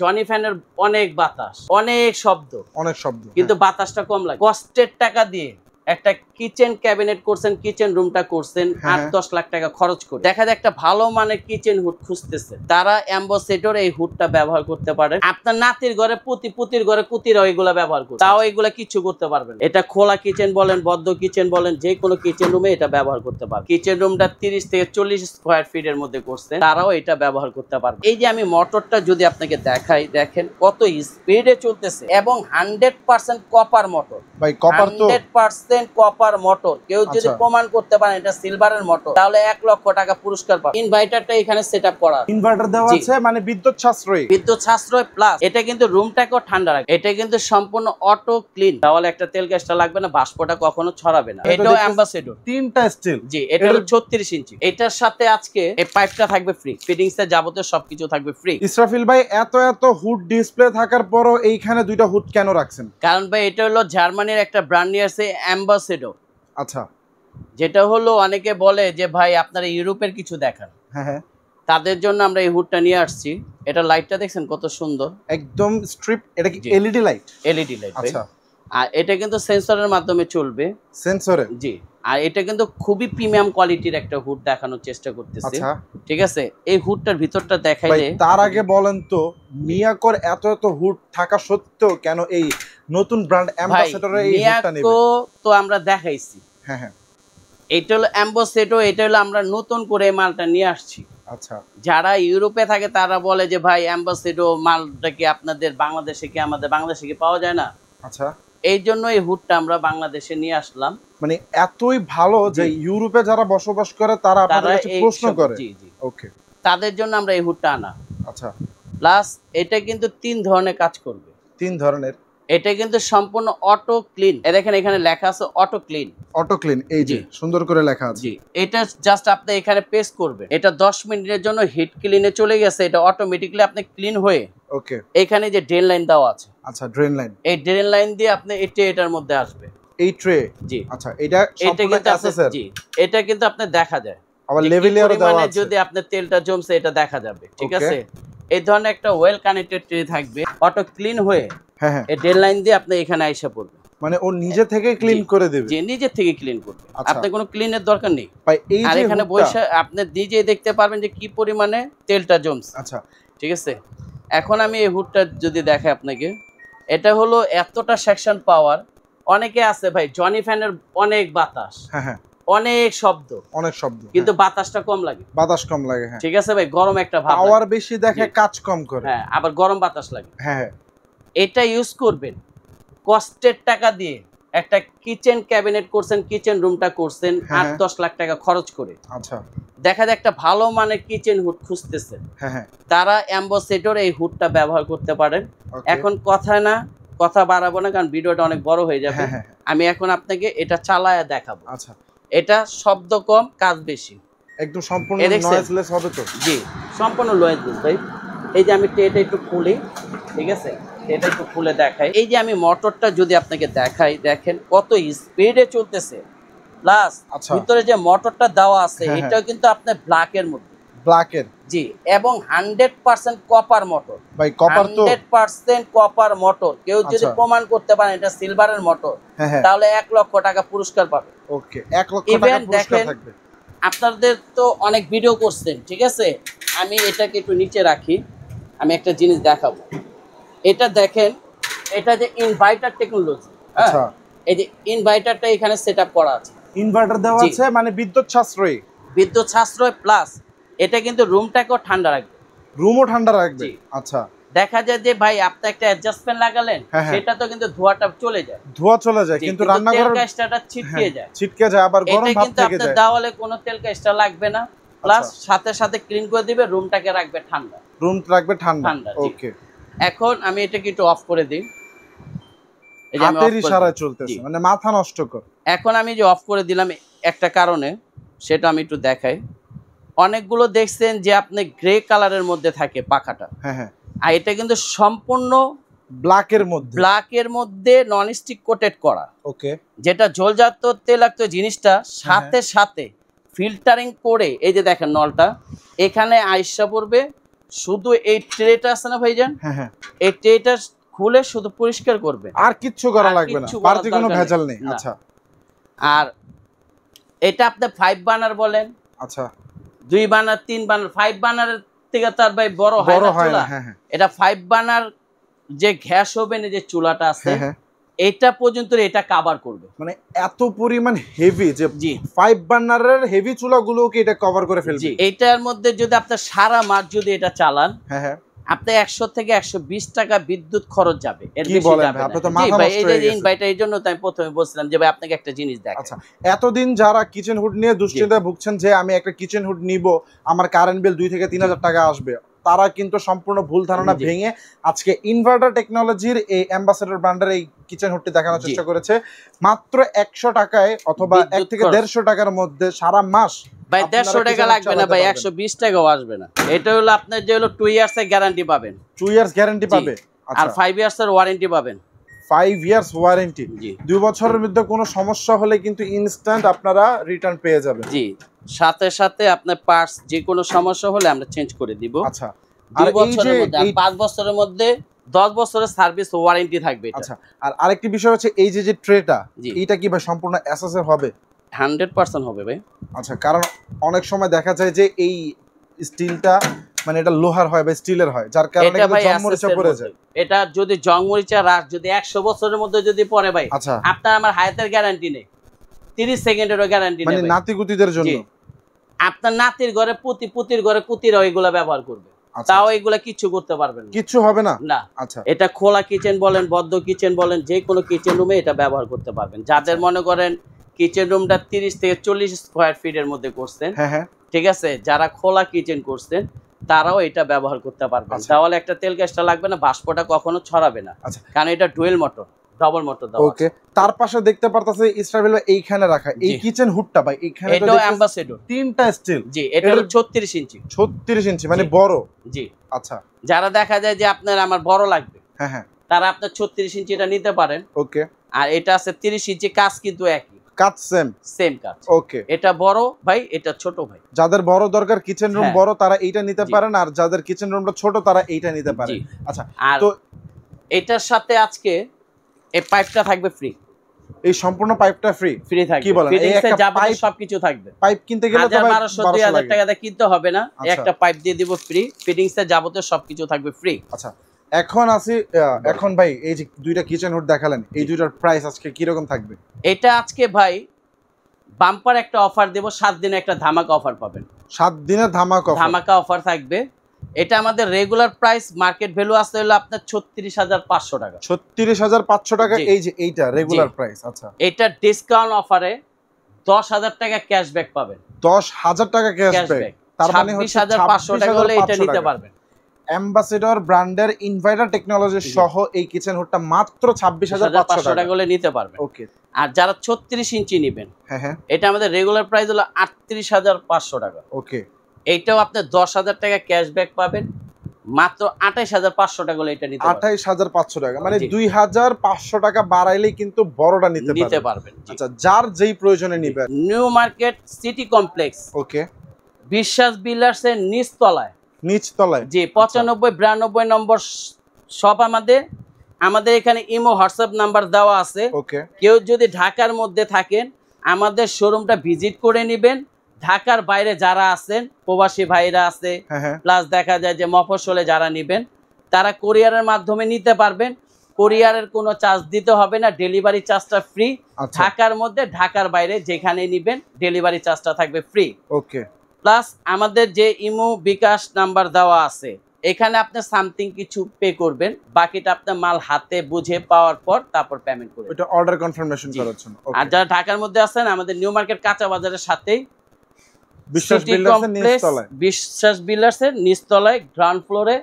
Johnny ফ্যানের অনেক বাতাস অনেক শব্দ অনেক শব্দ কিন্তু হ্যাঁ। বাতাসটা কম লাগে কষ্টের টাকা দিয়ে একটা কিচেন ক্যাবিনেট করছেন কিচেন রুমটা করছেন হ্যাঁ, আট হ্যাঁ। দশ লাখ টাকা খরচ করে দেখা যায় একটা ভালো মানের কিচেন হুট খুঁজতেছে তারা অ্যাম্বাসেডর এই হুটটা ব্যবহার করতে পারে আপনার নাতির ঘরে পুতি পুতির ঘরে পুতিরা এগুলা ব্যবহার করে তাও এগুলা কিছু করতে পারবেন এটা খোলা কিচেন বলেন বদ্ধ কিচেন বলেন যে কোনো কিচেন রুমে এটা ব্যবহার করতে পারবে কিচেন রুমটা তিরিশ থেকে চল্লিশ স্কোয়ার ফিট এর মধ্যে করছেন তারাও এটা ব্যবহার করতে পারবে এই যে আমি মোটরটা যদি আপনাকে দেখাই দেখেন কত স্পিডে চলতেছে এবং hundred percent copper motor hundred percent percent copper motor কেউ যদি আচ্ছা। প্রমাণ করতে পারেন এটা সিলভারের মটর তাহলে এক লক্ষ টাকা পুরস্কার পাবে ইনভার্টারটা এখানে সেট আপ করা ইনভার্টার দেওয়া আছে মানে বিদ্যুৎ সাশ্রয় বিদ্যুৎ সাশ্রয় প্লাস এটা কিন্তু রুমটাকেও ঠান্ডা রাখে এটা কিন্তু সম্পূর্ণ অটো ক্লিন তাহলে একটা তেল গ্যাসটা লাগবে না বাষ্পটা কখনো ছড়াবে না এটাও অ্যাম্বাসেডর তিনটা স্টিল জি এটা হলো ছত্রিশ ইঞ্চি এটার সাথে আজকে এই পাইপটা থাকবে ফ্রি ফিটিংস এর যাবতীয় সবকিছু থাকবে ফ্রি ইসরাফিল ভাই এত এত হুড ডিসপ্লে থাকার পরও এইখানে দুইটা হুড কেন রাখছেন কারণ ভাই এটা হলো জার্মানির একটা ব্র্যান্ড নিয়ে আছে অ্যাম্বাসেডর আচ্ছা যেটা হলো অনেকে বলে যে ভাই আপনারা ইউরোপের কিছু দেখান হ্যাঁ, হ্যাঁ। তাদের জন্য আমরা এই হুডটা নিয়ে আসছি এটা লাইটটা দেখছেন কত সুন্দর একদম স্ট্রিপ এটা কি এলইডি লাইট এলইডি লাইট আচ্ছা আর এটা কিন্তু সেন্সরের মাধ্যমে চলবে সেন্সরে জি আর এটা কিন্তু খুবই প্রিমিয়াম কোয়ালিটির একটা হুড দেখানোর চেষ্টা করতেছি আচ্ছা। ঠিক আছে এই হুডটার ভিতরটা দেখাইলে তার আগে বলেন তো মিয়াকর এত এত হুড থাকা সত্ত্বেও কেন এই নতুন ব্র্যান্ড অ্যাম্বাসেডর এই লুকটা নেবে তো আমরা দেখাইছি হ্যাঁ হ্যাঁ এটা হলো অ্যাম্বাসেডর এটা হলো আমরা নতুন করে মালটা নিয়ে আসছি আচ্ছা যারা ইউরোপে থাকে তারা বলে যে ভাই অ্যাম্বাসেডো মালটা কি আপনাদের বাংলাদেশে কি আমাদের বাংলাদেশে কি পাওয়া যায় না আচ্ছা এই জন্য এই হুডটা আমরা বাংলাদেশে নিয়ে আসলাম মানে এতই ভালো যে ইউরোপে যারা বসবাস করে তারা আপনাদের কাছে প্রশ্ন করে জি জি ওকে তাদের জন্য আমরা এই হুডটা আনা আচ্ছা প্লাস এটা কিন্তু তিন ধরনের কাজ করবে তিন ধরনের এটা কিন্তু সম্পূর্ণ অটো ক্লিন এ দেখেন এখানে লেখা আছে অটো ক্লিন অটো ক্লিন এই যে সুন্দর করে লেখা আছে জি এটা জাস্ট আপনি এখানে পেস্ট করবেন এটা 10 মিনিটের জন্য হিট ক্লিনে চলে গেছে এটা অটোমেটিক্যালি আপনি ক্লিন হয়ে ওকে এখানে যে ড্রেন লাইন দাও আছে আচ্ছা ড্রেন লাইন এই ড্রেন লাইন দিয়ে আপনি এই এটার মধ্যে আসবে এই ট্রে জি আচ্ছা এটা এটা কিন্তু আছে স্যার জি এটা কিন্তু আপনি দেখা যায় আবার লেভেল এরও দাও আছে যদি আপনি তেলটা জমছে এটা দেখা যাবে ঠিক আছে এই ধরনের একটা ওয়েল কানেক্টেড ট্রে থাকবে অটো ক্লিন হয়ে হ্যাঁ, হ্যাঁ। এই ডেড দিয়ে আপনি এখানে পড়বে মানে ও নিজে থেকে ক্লিন করে দেবে যে নিজে থেকে ক্লিন করবে আচ্ছা। আপনি কোনো ক্লিনের দরকার নেই এখানে বসে আপনি নিজে দেখতে পারবেন যে কি তেলটা জমছে আচ্ছা ঠিক আছে এখন আমি এই হুডটা যদি দেখাই আপনাকে এটা হলো এতটা সেকশন পাওয়ার অনেকে আছে ভাই জনি ফ্যানের অনেক বাতাস হ্যাঁ, অনেক শব্দ অনেক শব্দ কিন্তু বাতাসটা কম লাগে বাতাস কম লাগে ঠিক আছে ভাই গরম একটা পাওয়ার বেশি দেখে কাজ কম করে হ্যাঁ আবার গরম বাতাস লাগে হ্যাঁ এটা ইউজ করবেন কষ্টের টাকা দিয়ে একটা কিচেন ক্যাবিনেট করছেন কিচেন রুমটা করছেন হ্যাঁ, আট হ্যাঁ। দশ লাখ টাকা খরচ করে আচ্ছা। দেখা যায় একটা ভালো মানের কিচেন হুড খুঁজতেছেন হ্যাঁ, তারা অ্যাম্বাসেডর এই হুডটা ব্যবহার করতে পারেন এখন কথা না কথা বাড়াবো না কারণ ভিডিওটা অনেক বড় হয়ে যাবে আমি এখন আপনাকে এটা চালায়া দেখাবো আচ্ছা। এটা শব্দ কম কাজ বেশি একদম সম্পূর্ণ নয়েজলেস জি সম্পূর্ণ নয়েজলেস ভাই এই যে আমি এটা একটু খুলি ঠিক আছে এটা একটু খুলে দেখাই এই যে আমি মোটরটা যদি আপনাকে দেখাই দেখেন কত স্পিডে চলতেছে প্লাস আচ্ছা। ভিতরে যে মোটরটা দেওয়া আছে হ্যাঁ, হ্যাঁ। এটাও কিন্তু আপনার ব্ল্যাকের মধ্যে এবং hundred percent copper percent copper motor কেউ আচ্ছা। প্রমাণ করতে পারে এটা সিলভারের হ্যাঁ, তাহলে এক লক্ষ টাকা পুরস্কার আপনাদের তো অনেক ভিডিও করছেন ঠিক আছে আমি এটাকে একটু নিচে রাখি আমি একটা জিনিস দেখাবো এটা দেখেন এটা যে ইনভার্টার হ্যাঁ? আচ্ছা। টেকনোলজি এই যে ইনভার্টারটা এখানে সেট আপ করা আছে ইনভার্টার দেওয়া আছে মানে বিদ্যুৎ সাশ্রয়ী বিদ্যুৎ সাশ্রয় প্লাস এটা কিন্তু রুমটাকেও ঠান্ডা রাখবে রুমও ঠান্ডা রাখবে আচ্ছা দেখা যায় যে ভাই আপনি একটা অ্যাডজাস্টমেন্ট লাগালেন হ্যাঁ, হ্যাঁ। সেটা তো কিন্তু ধোয়াটা চলে যায় ধোয়া চলে যায় কিন্তু রান্নাঘরের গ্যাসটা ছিটকে যায় ছিটকে যায় আবার গরম ভাব থেকে যায় এটা কিন্তু দেওয়ালে কোনো তেল গ্যাসটা লাগবে না প্লাস আচ্ছা। সাথে সাথে ক্লিন করে দিবে রুমটাকে রাখবে ঠান্ডা রুম রাখবে ঠান্ডা ওকে এখন আমি এটাকে একটু অফ করে দিই চলতেছে মানে মাথা নষ্ট কর এখন আমি যে অফ করে দিলাম একটা কারণে সেটা আমি একটু দেখাই অনেকগুলো দেখছেন যে আপনি গ্রে কালারের মধ্যে থাকে পাখাটা হ্যাঁ হ্যাঁ আর এটা কিন্তু সম্পূর্ণ ব্ল্যাকের মধ্যে ব্ল্যাকের মধ্যে নন স্টিক কোটেড করা ওকে যেটা ঝোলজাত তেলাক্ত জিনিসটা হ্যাঁ, হ্যাঁ। সাথে সাথে ফিল্টারিং করে এই যে দেখেন নলটা এখানে আইসা পড়বে শুধু এই ট্রেটা আছে না ভাইজান হ্যাঁ, হ্যাঁ। এই ট্রেটা খুলে শুধু পরিষ্কার করবে আর করা লাগবে না কোনো ভেজাল নেই আচ্ছা আর এটা আপনি ফাইভ বানার বলেন আচ্ছা দুই বানার তিন বানার ফাইভ বানারের থেকে তার ভাই বড় হয় না হ্যাঁ, এটা ফাইভ বানার যে হবে না যে চুলাটা আছে হ্যাঁ এটা পর্যন্ত এটা কভার করবে মানে এত পরিমাণ হেভি যে জি ফাইভ বার্নারের হেভি চুলাগুলোকে এটা কভার করে ফেলবে এটার মধ্যে যদি আপনার সারা মাস যদি এটা চালান হ্যাঁ হ্যাঁ আপনি একশো থেকে একশো বিশ টাকা বিদ্যুৎ খরচ যাবে এর বেশি যাবে ইনভাইটার এই জন্য আমি প্রথমে বলছিলাম যে ভাই আপনাকে একটা জিনিস দেখ আচ্ছা এতদিন যারা কিচেন হুড নিয়ে দুশ্চিন্তায় ভুগছেন যে আমি একটা কিচেন হুড নিব আমার কারেন্ট বিল দুই থেকে তিন হাজার টাকা আসবে তারা কিন্তু সম্পূর্ণ ভুল ধারণা ভেঙে আজকে ইনভার্টার টেকনোলজির এই অ্যাম্বাসেডর ব্র্যান্ডের এই কিচেন হুডটি দেখানোর চেষ্টা করেছে মাত্র একশো টাকায় অথবা এক থেকে দেড়শো টাকার মধ্যে সারা মাস ভাই দেড়শো টাকা লাগবে না ভাই একশো বিশ টাকাও আসবে না এটা হলো আপনার যে হলো টু ইয়ার্স এর গ্যারান্টি পাবেন টু ইয়ার্স গ্যারান্টি পাবে আর ফাইভ আচ্ছা। ইয়ার্স এর ওয়ারেন্টি পাবেন ফাইভ ইয়ার্স ওয়ারেন্টি দুই বছরের মধ্যে কোনো সমস্যা হলে কিন্তু ইনস্ট্যান্ট আপনারা রিটার্ন পেয়ে যাবেন জি সাথে সাথে আপনার পার্টস যে কোনো সমস্যা হলে আমরা চেঞ্জ করে দিব আচ্ছা আর এই যে পাঁচ বছরের মধ্যে দশ বছরের সার্ভিস ওয়ারেন্টি থাকবে আচ্ছা আর আরেকটি বিষয় হচ্ছে এই যে যে ট্রেটা এটা কি ভাই সম্পূর্ণ অ্যাসেসের হবে হান্ড্রেড পার্সেন্ট হবে ভাই আচ্ছা কারণ অনেক সময় দেখা যায় যে এই স্টিলটা মানে এটা লোহার হয় বা স্টিলের হয় যার কারণে জংমরিচা পড়ে যায় এটা যদি জংমরিচা রাস যদি 100 বছরের মধ্যে যদি পড়ে ভাই আচ্ছা। আপনার আমার হায়াতের গ্যারান্টি নেই 30 সেকেন্ডেরও গ্যারান্টি মানে নেই মানে নাতিকুতিদের জন্য আপনার নাতির ঘরে পুতি পুতির ঘরে কুতির ওইগুলো ব্যবহার করবে আচ্ছা, তাও আচ্ছা। এগুলা কিছু করতে পারবেন কিছু হবে না না আচ্ছা এটা খোলা কিচেন বলেন বদ্ধ কিচেন বলেন যে কোনো কিচেন রুমে এটা ব্যবহার করতে পারবেন যাদের মনে করেন কিচেন রুমটা 30 থেকে 40 স্কয়ার এর মধ্যে করছেন হ্যাঁ হ্যাঁ ঠিক আছে যারা খোলা কিচেন করছেন তারাও এটা ব্যবহার করতে পারবেন আচ্ছা। তাহলে একটা তেল গ্যাসটা লাগবে না বাষ্পটা কখনো ছড়াবে না আচ্ছা। কারণ এটা টুয়েল মোটর তিনটা ইঞ্চি ইঞ্চি মানে বড় জি আচ্ছা যারা দেখা যায় যে আপনার আমার বড় লাগবে হ্যাঁ, হ্যাঁ। তারা আপনার 36 ইঞ্চিটা নিতে পারেন ওকে আর এটা আছে তিরিশ ইঞ্চি কাজ কিন্তু এক কাজ সেম সেম কাজ ওকে এটা বড় ভাই এটা ছোট ভাই যাদের বড় দরকার কিচেন রুম হ্যাঁ। বড় তারা এইটা নিতে পারেন আর যাদের কিচেন রুমটা ছোট তারা এইটা নিতে পারেন আচ্ছা তো এটার সাথে আজকে এই পাইপটা থাকবে ফ্রি এই সম্পূর্ণ পাইপটা ফ্রি ফ্রি থাকবে কি বলেন এই একটা পাইপ সবকিছু থাকবে পাইপ কিনতে গেলে তো 1200 2000 টাকা দিয়ে কিনতে হবে না আচ্ছা। একটা পাইপ দিয়ে দিব ফ্রি ফিটিংসে যাবতীয় সবকিছু থাকবে ফ্রি আচ্ছা এখন আসি এখন ভাই এই যে দুইটা কিচেন হুড দেখালেন এই দুইটার প্রাইস আজকে কিরকম থাকবে এটা আজকে ভাই বাম্পার একটা অফার দেব সাত দিনে একটা ধামাকা অফার পাবেন সাত দিনে ধামাকা ধামাকা অফার থাকবে এটা আমাদের রেগুলার প্রাইস মার্কেট ভ্যালু আসতে হলো আপনার ছত্রিশ হাজার পাঁচশো টাকা ছত্রিশ হাজার পাঁচশো টাকা এই যে এইটা রেগুলার প্রাইস আচ্ছা এটা ডিসকাউন্ট অফারে দশ হাজার টাকা ক্যাশব্যাক পাবেন দশ হাজার টাকা ক্যাশব্যাক তার মানে হচ্ছে হাজার পাঁচশো টাকা হলে এটা নিতে পারবেন অ্যাম্বাসেডর ব্র্যান্ডের ইনভার্টার টেকনোলজি সহ এই কিচেন হুডটা মাত্র 26500 টাকা করে নিতে পারবেন ওকে আর যারা 36 ইঞ্চি নেবেন হ্যাঁ হ্যাঁ এটা আমাদের রেগুলার প্রাইস হলো 38500 টাকা ওকে এইটাও আপনি 10000 টাকা ক্যাশব্যাক পাবেন মাত্র 28500 হাজার পাঁচশো টাকা এটা নিতে পারবেন হাজার পাঁচশো টাকা মানে দুই হাজার পাঁচশো টাকা বাড়াইলেই কিন্তু বড়টা নিতে নিতে পারবেন আচ্ছা যার যেই প্রয়োজনে নিবেন new market city complex okay বিশ্বাস বিলার্সের নিচতলায় নিচ তলায় জি আচ্ছা। পঁচানব্বই বিরানব্বই নম্বর সব আমাদের আমাদের এখানে ইমো হোয়াটসঅ্যাপ নাম্বার দেওয়া আছে কেউ যদি ঢাকার মধ্যে থাকেন আমাদের শোরুমটা ভিজিট করে নেবেন ঢাকার বাইরে যারা আছেন প্রবাসী ভাইরা আছে হ্যাঁ, হ্যাঁ। প্লাস দেখা যায় যে মফসলে যারা নিবেন তারা কোরিয়ারের মাধ্যমে নিতে পারবেন কোরিয়ারের কোনো চার্জ দিতে হবে না ডেলিভারি চার্জটা ফ্রি আচ্ছা। ঢাকার মধ্যে ঢাকার বাইরে যেখানে নিবেন ডেলিভারি চার্জটা থাকবে ফ্রি ওকে প্লাস আমাদের যে ইমো বিকাশ নাম্বার দেওয়া আছে এখানে আপনি সামথিং কিছু পে করবেন বাকিটা আপনার মাল হাতে বুঝে পাওয়ার পর তারপর পেমেন্ট করবেন এটা অর্ডার কনফার্মেশন করার জন্য আর যারা ঢাকার মধ্যে আছেন আমাদের নিউ মার্কেট কাঁচা বাজারের সাথেই বিশ্বাস বিল্ডার্সের নিচতলায় বিশ্বাস বিল্ডার্সের নিচতলায় গ্রাউন্ড ফ্লোরে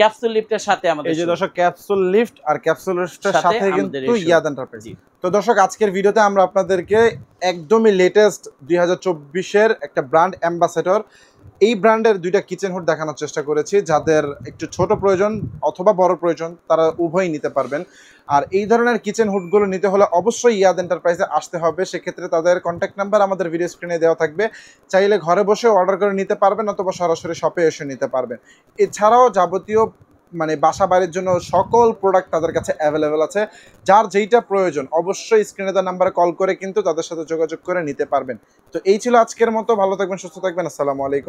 ক্যাপসুল লিফটের সাথে আমাদের এই যে দর্শক ক্যাপসুল লিফট আর ক্যাপসুল লিফটের সাথে কিন্তু ইয়াদ এন্টারপ্রাইজ তো দর্শক আজকের ভিডিওতে আমরা আপনাদেরকে একদমই লেটেস্ট দুই এর একটা ব্র্যান্ড অ্যাম্বাসেডর এই ব্র্যান্ডের দুইটা কিচেন হুড দেখানোর চেষ্টা করেছি যাদের একটু ছোট প্রয়োজন অথবা বড় প্রয়োজন তারা উভয়ই নিতে পারবেন আর এই ধরনের কিচেন হুডগুলো নিতে হলে অবশ্যই ইয়াদ এন্টারপ্রাইজে আসতে হবে সেক্ষেত্রে তাদের কন্ট্যাক্ট নাম্বার আমাদের ভিডিও স্ক্রিনে দেওয়া থাকবে চাইলে ঘরে বসে অর্ডার করে নিতে পারবেন অথবা সরাসরি শপে এসে নিতে পারবেন এছাড়াও যাবতীয় মানে বাসা বাড়ির জন্য সকল প্রোডাক্ট তাদের কাছে অ্যাভেলেবেল আছে যার যেইটা প্রয়োজন অবশ্যই স্ক্রিনে তার নাম্বারে কল করে কিন্তু তাদের সাথে যোগাযোগ করে নিতে পারবেন তো এই ছিল আজকের মতো ভালো থাকবেন সুস্থ থাকবেন আসসালামু আলাইকুম